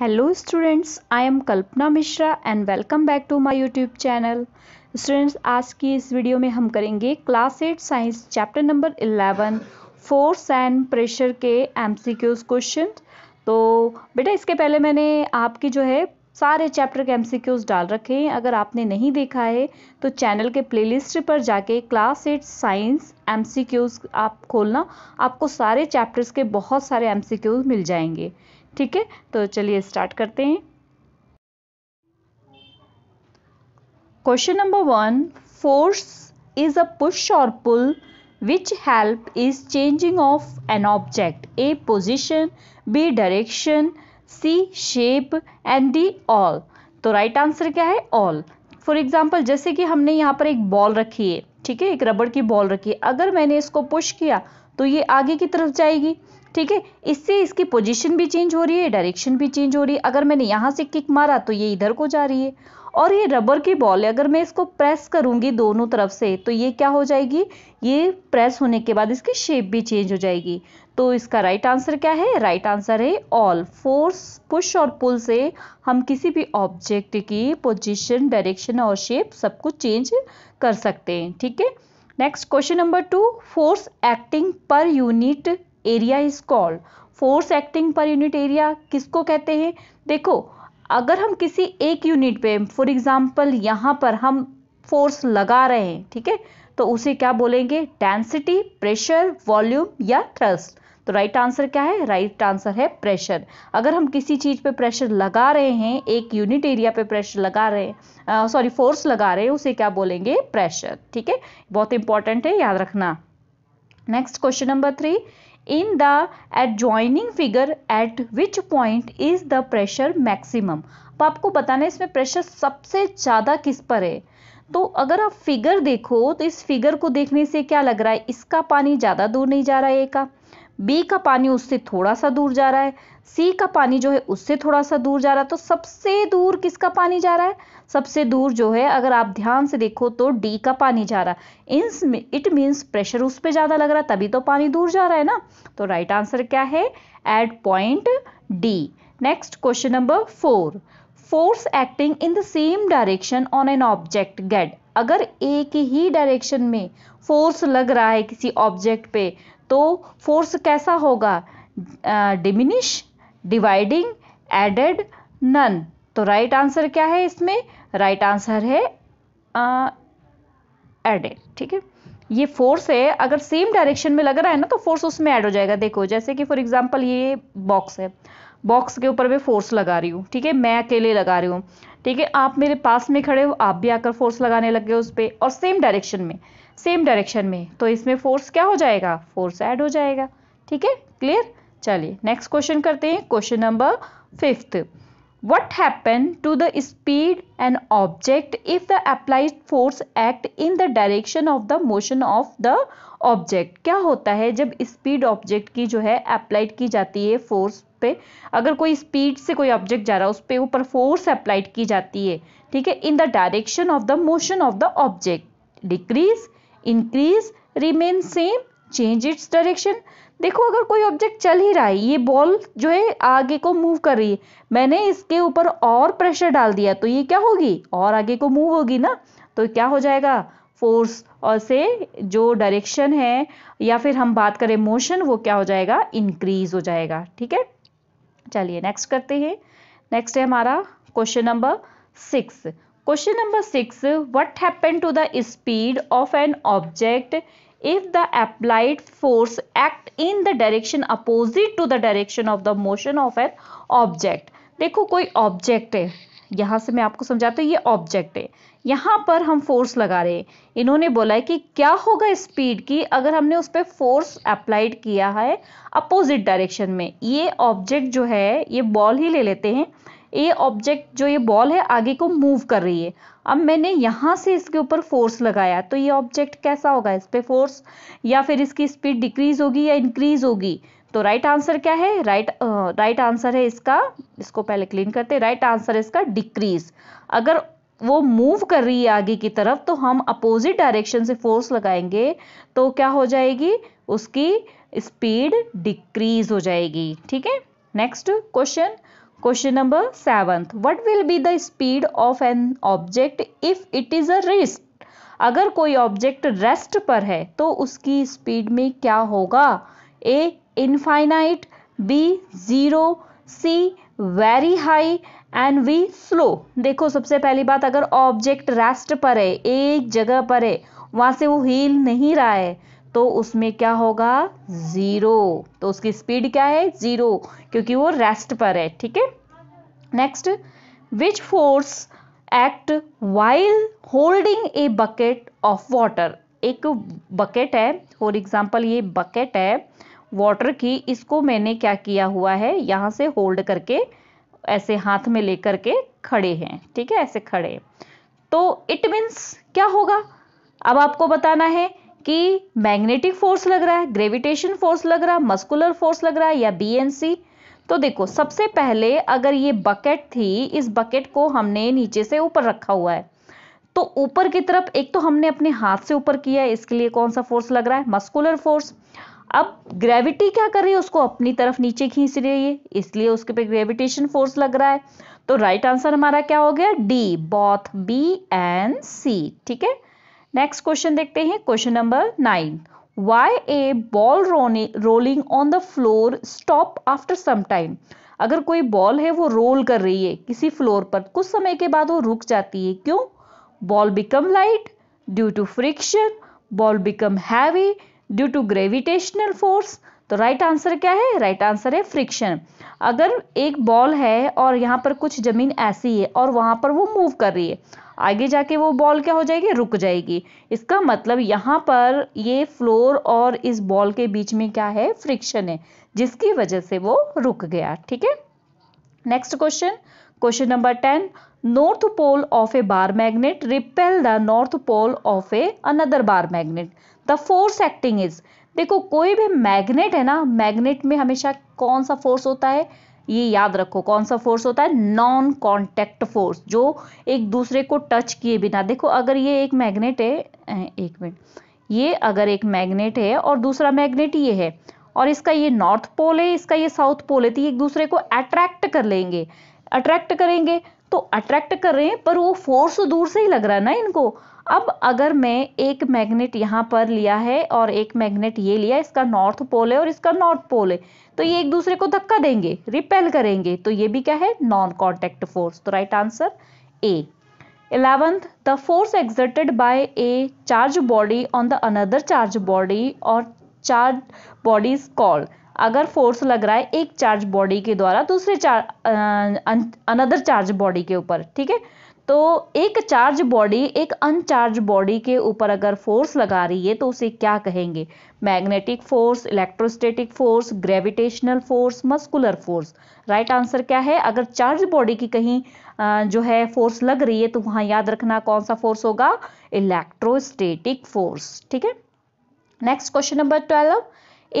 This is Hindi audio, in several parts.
Hello students I am Kalpana Mishra and welcome back to my YouTube channel students आज की इस वीडियो में हम करेंगे class eight science chapter number eleven force and pressure के एमसीक्यूज क्वेश्चन तो बेटा इसके पहले मैंने आपकी जो है सारे चैप्टर के एमसीक्यूज डाल रखे हैं अगर आपने नहीं देखा है तो चैनल के प्लेलिस्ट पर जाके क्लास एट साइंस एमसीक्यूज आप खोलना आपको सारे चैप्टर्स के बहुत सारे एमसीक्यूज मिल जाएंगे ठीक है तो चलिए स्टार्ट करते हैं question number one force is a push और pull which help is changing of an object A position B direction C shape and D all तो राइट right आंसर क्या है ऑल फॉर एग्जाम्पल जैसे कि हमने यहाँ पर एक बॉल रखी है ठीक है एक रबड़ की बॉल रखी अगर मैंने इसको पुश किया तो ये आगे की तरफ जाएगी ठीक है इससे इसकी पोजीशन भी चेंज हो रही है डायरेक्शन भी चेंज हो रही है अगर मैंने यहाँ से किक मारा तो ये इधर को जा रही है और ये रबर की बॉल है अगर मैं इसको प्रेस करूंगी दोनों तरफ से तो ये क्या हो जाएगी ये प्रेस होने के बाद इसकी शेप भी चेंज हो जाएगी तो इसका राइट आंसर क्या है राइट आंसर है ऑल फोर्स पुश और पुल से हम किसी भी ऑब्जेक्ट की पोजीशन डायरेक्शन और शेप सब कुछ चेंज कर सकते हैं ठीक है next question number two force acting per unit area is called force acting per unit area किसको कहते हैं देखो अगर हम किसी एक यूनिट पे फॉर एग्जांपल यहाँ पर हम फोर्स लगा रहे हैं ठीक है तो उसे क्या बोलेंगे डेंसिटी प्रेशर वॉल्यूम या थ्रस्ट तो राइट आंसर क्या है राइट आंसर है प्रेशर अगर हम किसी चीज़ पे प्रेशर लगा रहे हैं एक यूनिट एरिया पे प्रेशर लगा रहे हैं सॉरी फोर्स लगा रहे हैं उसे क्या बोलेंगे प्रेशर ठीक है बहुत इंपॉर्टेंट है याद रखना next question number three in the adjoining figure at which point is the pressure maximum अब आपको बताना है इसमें प्रेशर सबसे ज़्यादा किस पर है तो अगर आप फिगर देखो तो इस फिगर को देखने से क्या लग रहा है इसका पानी ज़्यादा दूर नहीं जा रहा है ए का बी का पानी उससे थोड़ा सा दूर जा रहा है सी का पानी जो है उससे थोड़ा सा दूर जा रहा है तो सबसे दूर किसका पानी जा रहा है सबसे दूर जो है अगर आप ध्यान से देखो तो डी का पानी जा रहा है इन इट मीन्स प्रेशर उस पर ज़्यादा लग रहा है तभी तो पानी दूर जा रहा है ना तो राइट आंसर क्या है at point D next question number four force acting in the same direction on an object get अगर एक ही डायरेक्शन में फोर्स लग रहा है किसी ऑब्जेक्ट पे तो फोर्स कैसा होगा diminish uh, dividing added none तो राइट right आंसर क्या है इसमें राइट right आंसर है एडेड uh, ठीक है ये फोर्स है अगर सेम डायरेक्शन में लग रहा है ना तो फोर्स उसमें ऐड हो जाएगा देखो जैसे कि फॉर एग्जांपल ये बॉक्स है बॉक्स के ऊपर मैं फोर्स लगा रही हूँ ठीक है मैं अकेले लगा रही हूँ ठीक है आप मेरे पास में खड़े हो आप भी आकर फोर्स लगाने लग गए उस पर और सेम डायरेक्शन में सेम डायरेक्शन में तो इसमें फोर्स क्या हो जाएगा फोर्स ऐड हो जाएगा ठीक है क्लियर चलिए नेक्स्ट क्वेश्चन करते हैं question number fifth what happen to the speed and object if the applied force act in the direction of the motion of the object क्या होता है जब स्पीड ऑब्जेक्ट की जो है अप्लाइड की जाती है फोर्स पे अगर कोई स्पीड से कोई ऑब्जेक्ट जा रहा है उस पर ऊपर फोर्स अप्लाइड की जाती है ठीक है in the direction of the motion of the object decrease increase remain same change its direction देखो अगर कोई ऑब्जेक्ट चल ही रहा है ये बॉल जो है आगे को मूव कर रही है मैंने इसके ऊपर और प्रेशर डाल दिया तो ये क्या होगी और आगे को मूव होगी ना तो क्या हो जाएगा फोर्स और से जो डायरेक्शन है या फिर हम बात करें मोशन वो क्या हो जाएगा इंक्रीज हो जाएगा ठीक है चलिए नेक्स्ट करते हैं नेक्स्ट है हमारा question number six question number six what happened to the speed of an object if the applied force act in the direction opposite to the direction of the motion of an object देखो कोई ऑब्जेक्ट है यहां से मैं आपको समझाता हूँ ये ऑब्जेक्ट है यहाँ पर हम फोर्स लगा रहे हैं इन्होंने बोला है कि क्या होगा स्पीड की अगर हमने उस पर फोर्स अप्लाइड किया है अपोजिट डायरेक्शन में ये ऑब्जेक्ट जो है ये बॉल ही ले लेते हैं ये ऑब्जेक्ट जो ये बॉल है आगे को मूव कर रही है अब मैंने यहाँ से इसके ऊपर फोर्स लगाया तो ये ऑब्जेक्ट कैसा होगा इस पर फोर्स या फिर इसकी स्पीड डिक्रीज होगी या इंक्रीज होगी तो राइट right आंसर क्या है राइट राइट आंसर है इसका इसको पहले क्लीन करते राइट आंसर है इसका डिक्रीज अगर वो मूव कर रही है आगे की तरफ तो हम अपोजिट डायरेक्शन से फोर्स लगाएंगे तो क्या हो जाएगी उसकी स्पीड डिक्रीज हो जाएगी ठीक है next question question number 7th. What will be the speed of an object if it is a rest? अगर कोई ऑब्जेक्ट रेस्ट पर है तो उसकी स्पीड में क्या होगा A infinite B zero C very high and V slow देखो सबसे पहली बात अगर ऑब्जेक्ट रेस्ट पर है एक जगह पर है वहां से वो हिल नहीं रहा है तो उसमें क्या होगा ज़ीरो तो उसकी स्पीड क्या है ज़ीरो क्योंकि वो रेस्ट पर है ठीक है next which force act while holding a bucket of water एक बकेट है फॉर एग्जाम्पल ये बकेट है वाटर की इसको मैंने क्या किया हुआ है यहाँ से होल्ड करके ऐसे हाथ में लेकर के खड़े हैं ठीक है ऐसे खड़े तो इट मीन्स क्या होगा अब आपको बताना है कि मैग्नेटिक फोर्स लग रहा है ग्रेविटेशन फोर्स लग रहा है मस्कुलर फोर्स लग रहा है या सी तो देखो सबसे पहले अगर ये बकेट थी इस बकेट को हमने नीचे से ऊपर रखा हुआ है तो ऊपर की तरफ एक तो हमने अपने हाथ से ऊपर किया है इसके लिए कौन सा फोर्स लग रहा है मस्कुलर फोर्स अब ग्रेविटी क्या कर रही है उसको अपनी तरफ नीचे खींच रही है इसलिए उसके पे ग्रेविटेशन फोर्स लग रहा है तो राइट आंसर हमारा क्या हो गया D both B and C ठीक है नेक्स्ट क्वेश्चन देखते हैं question number nine why a ball rolling on the floor stop after some time अगर कोई बॉल है वो रोल कर रही है किसी फ्लोर पर कुछ समय के बाद वो रुक जाती है क्यों ball become light due to friction ball become heavy due to gravitational force तो राइट right आंसर क्या है राइट right आंसर है फ्रिक्शन अगर एक बॉल है और यहाँ पर कुछ ज़मीन ऐसी है और वहां पर वो मूव कर रही है आगे जाके वो बॉल क्या हो जाएगी रुक जाएगी इसका मतलब यहाँ पर ये फ्लोर और इस बॉल के बीच में क्या है फ्रिक्शन है जिसकी वजह से वो रुक गया ठीक है next question question number ten north pole of a bar magnet repel the north pole of a another bar magnet the force acting is देखो कोई भी मैग्नेट है ना मैग्नेट में हमेशा कौन सा फोर्स होता है ये याद रखो कौन सा फोर्स होता है नॉन कॉन्टेक्ट फोर्स जो एक दूसरे को टच किए बिना देखो अगर ये एक मैग्नेट है एक मिनट ये अगर एक मैग्नेट है और दूसरा मैग्नेट ये है और इसका ये नॉर्थ पोल है इसका ये साउथ पोल है तो एक दूसरे को अट्रैक्ट कर लेंगे अट्रैक्ट करेंगे तो अट्रैक्ट कर रहे हैं पर वो फोर्स दूर से ही लग रहा है ना इनको अब अगर मैं एक मैग्नेट यहाँ पर लिया है और एक मैग्नेट ये लिया इसका नॉर्थ पोल है और इसका नॉर्थ पोल है तो ये एक दूसरे को धक्का देंगे रिपेल करेंगे तो ये भी क्या है नॉन कॉन्टेक्ट फोर्स तो right answer A eleventh the force exerted by a charge body on the another charge body और चार्ज बॉडी इज कॉल्ड अगर फोर्स लग रहा है एक चार्ज बॉडी के द्वारा दूसरे चार्ज अनदर चार्ज बॉडी के ऊपर ठीक है तो एक चार्ज बॉडी एक अनचार्ज बॉडी के ऊपर अगर फोर्स लगा रही है तो उसे क्या कहेंगे magnetic force electrostatic force gravitational force muscular force right answer क्या है अगर चार्ज बॉडी की कहीं जो है फोर्स लग रही है तो वहां याद रखना कौन सा फोर्स होगा इलेक्ट्रोस्टेटिक फोर्स ठीक है next question number twelve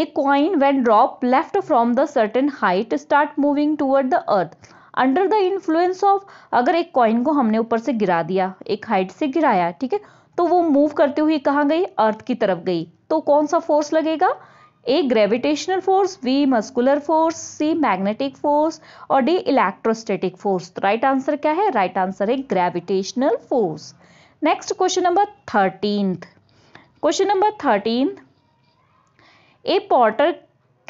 a coin when drop left from the certain height start moving toward the earth under the influence of अगर एक कॉइन को हमने ऊपर से गिरा दिया एक हाइट से गिराया ठीक है तो वो मूव करते हुए कहाँ गई अर्थ की तरफ गई तो कौन सा फोर्स लगेगा A gravitational force B muscular force C magnetic force और D electrostatic force right answer क्या है राइट आंसर है gravitational force next question number thirteen question number thirteen a porter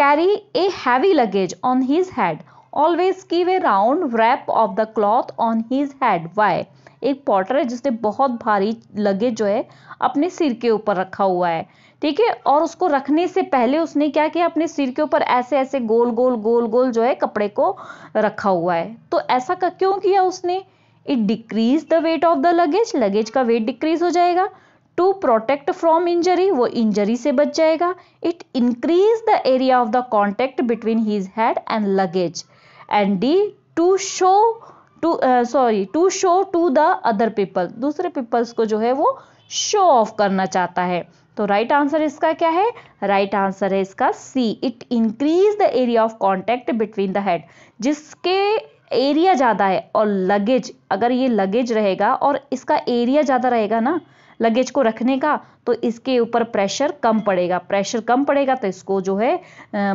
carry a heavy luggage on his head always keep a round wrap of the cloth on his head why एक पॉटर है जिसने बहुत भारी लगे जो है अपने सिर के ऊपर रखा हुआ है ठीक है और उसको रखने से पहले उसने क्या किया अपने सिर के ऊपर ऐसे ऐसे गोल गोल गोल गोल जो है कपड़े को रखा हुआ है तो ऐसा क्यों किया उसने it decrease the weight of the luggage luggage का वेट डिक्रीज हो जाएगा टू प्रोटेक्ट फ्रॉम इंजरी वो इंजरी से बच जाएगा it increase the area of the contact between his head and luggage and D to show to sorry to show to the other people दूसरे पीपल्स को जो है वो शो ऑफ करना चाहता है तो राइट आंसर इसका क्या है राइट right आंसर है इसका C it increase the area of contact between the head जिसके एरिया ज़्यादा है और लगेज अगर ये लगेज रहेगा और इसका एरिया ज़्यादा रहेगा ना लगेज को रखने का तो इसके ऊपर प्रेशर कम पड़ेगा प्रेशर कम पड़ेगा तो इसको जो है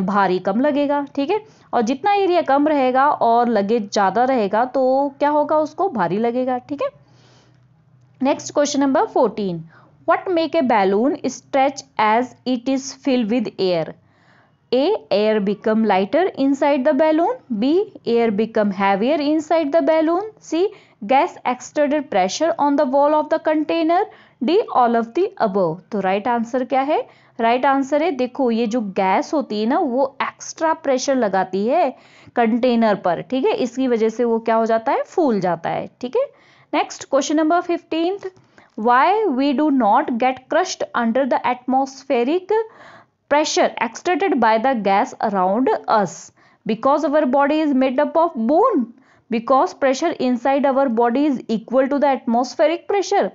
भारी कम लगेगा ठीक है और जितना एरिया कम रहेगा और लगेज ज़्यादा रहेगा तो क्या होगा उसको भारी लगेगा ठीक है next question number fourteen what make a balloon stretch as it is fill with air A air become lighter inside the balloon B air become heavier inside the balloon C gas exerted pressure on the wall of the container D all of the above तो राइट right आंसर क्या है राइट right आंसर है देखो ये जो गैस होती है ना वो एक्स्ट्रा प्रेशर लगाती है कंटेनर पर ठीक है इसकी वजह से वो क्या हो जाता है फूल जाता है ठीक है next question number fifteenth why we do not get crushed under the atmospheric pressure exerted by the gas around us because our body is made up of bone because pressure inside our body is equal to the atmospheric pressure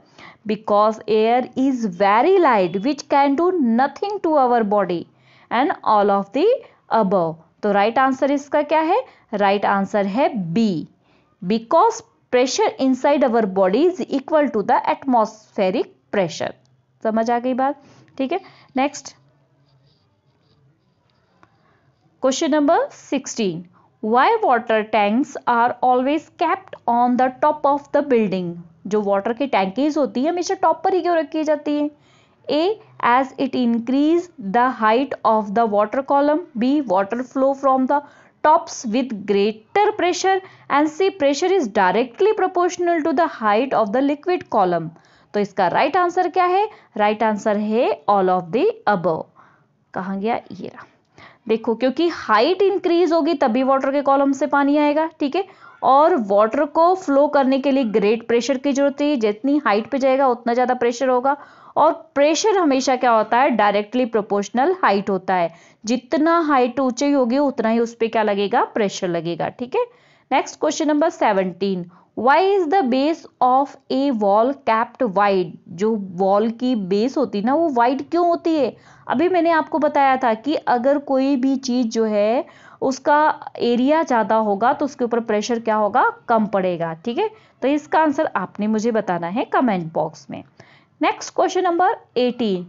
because air is very light which can do nothing to our body and all of the above तो राइट right आंसर इसका क्या है राइट right आंसर है B because pressure inside our body is equal to the atmospheric pressure समझ आ गई बात ठीक है next question number sixteen why water tanks are always kept on the top of the building जो वाटर की टैंकीज होती है हमेशा टॉप पर ही क्यों रखी जाती है A as it increase the height of the water column B water flow from the tops with greater pressure and C pressure is directly proportional to the height of the liquid column तो इसका राइट right आंसर क्या है राइट right आंसर है ऑल ऑफ द अब कहा गया ये रहा देखो क्योंकि हाइट इंक्रीज होगी तभी वाटर के कॉलम से पानी आएगा ठीक है और वाटर को फ्लो करने के लिए ग्रेट प्रेशर की जरूरत है जितनी हाइट पे जाएगा उतना ज़्यादा प्रेशर होगा और प्रेशर हमेशा क्या होता है डायरेक्टली प्रोपोर्शनल हाइट होता है जितना हाइट ऊंची होगी उतना ही उस पर क्या लगेगा प्रेशर लगेगा ठीक है next question number seventeen why is the base of a wall kept wide जो वॉल की बेस होती है ना वो वाइड क्यों होती है अभी मैंने आपको बताया था कि अगर कोई भी चीज़ जो है उसका एरिया ज़्यादा होगा तो उसके ऊपर प्रेशर क्या होगा कम पड़ेगा ठीक है तो इसका आंसर आपने मुझे बताना है कमेंट बॉक्स में next question number eighteen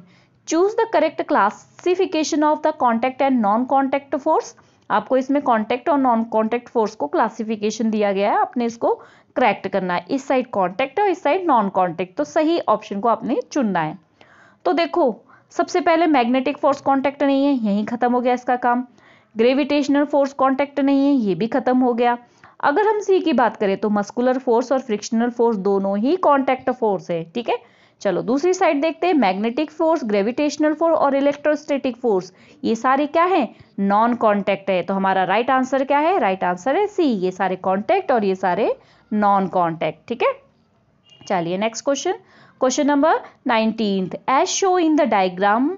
choose the correct classification of the contact and non contact force आपको इसमें कॉन्टैक्ट और नॉन कॉन्टैक्ट फोर्स को क्लासिफिकेशन दिया गया है आपने इसको क्रैक्ट करना है इस साइड कॉन्टैक्ट और इस साइड नॉन कॉन्टैक्ट तो सही ऑप्शन को आपने चुनना है तो देखो सबसे पहले मैग्नेटिक फोर्स कॉन्टैक्ट नहीं है यहीं खत्म हो गया इसका काम ग्रेविटेशनल फोर्स कॉन्टैक्ट नहीं है ये भी खत्म हो गया अगर हम सी की बात करें तो मस्कुलर फोर्स और फ्रिक्शनल फोर्स दोनों ही कॉन्टैक्ट फोर्स है ठीक है चलो दूसरी साइड देखते हैं मैग्नेटिक फोर्स ग्रेविटेशनल फोर्स और इलेक्ट्रोस्टेटिक फोर्स ये सारे क्या है नॉन कॉन्टेक्ट है तो हमारा राइट right आंसर क्या है राइट right आंसर है सी ये सारे कॉन्टैक्ट और ये सारे नॉन कॉन्टैक्ट ठीक है चलिए next question question number nineteen as shown in the diagram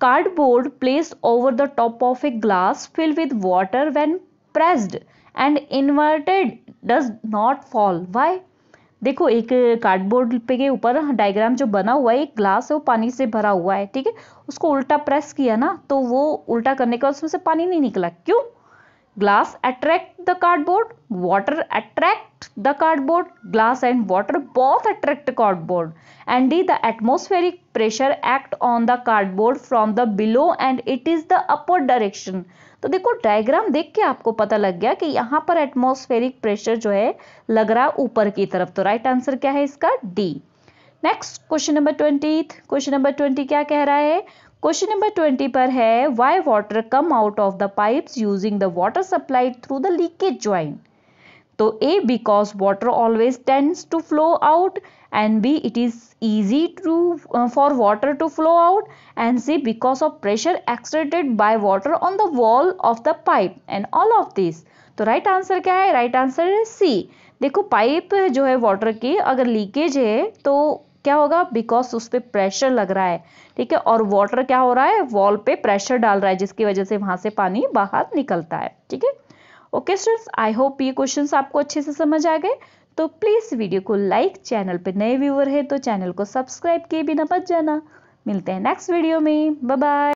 cardboard place over the top of a glass fill with water when pressed and inverted does not fall why देखो एक कार्डबोर्ड पे के ऊपर डायग्राम जो बना हुआ है एक ग्लास है वो पानी से भरा हुआ है ठीक है उसको उल्टा प्रेस किया ना तो वो उल्टा करने का उसमें से पानी नहीं निकला क्यों glass attract the cardboard water attract the cardboard glass and water बहुत attract cardboard and D the atmospheric pressure act on the cardboard from the below and it is the upward direction तो देखो डायग्राम देख के आपको पता लग गया कि यहाँ पर एटमोस्फेरिक प्रेशर जो है लग रहा ऊपर की तरफ तो राइट आंसर क्या है इसका D next question number twenty question number twenty क्या कह रहा है क्वेश्चन नंबर ट्वेंटी पर है why water come out of the pipes using the water supply through the leakage join तो A because water always tends to flow out and B it is easy to for water to flow out and C because of pressure exerted by water on the wall of the pipe and all of this तो राइट आंसर क्या है राइट आंसर है सी देखो पाइप जो है वाटर की अगर लीकेज है तो क्या होगा बिकॉज उस पर प्रेशर लग रहा है ठीक है और वाटर क्या हो रहा है वॉल पे प्रेशर डाल रहा है जिसकी वजह से वहां से पानी बाहर निकलता है ठीक है ओके स्टूडेंट्स आई होप ये क्वेश्चंस आपको अच्छे से समझ आ गए तो प्लीज़ वीडियो को लाइक चैनल पे नए व्यूअर है तो चैनल को सब्सक्राइब किए बिना मत जाना मिलते हैं नेक्स्ट वीडियो में बाय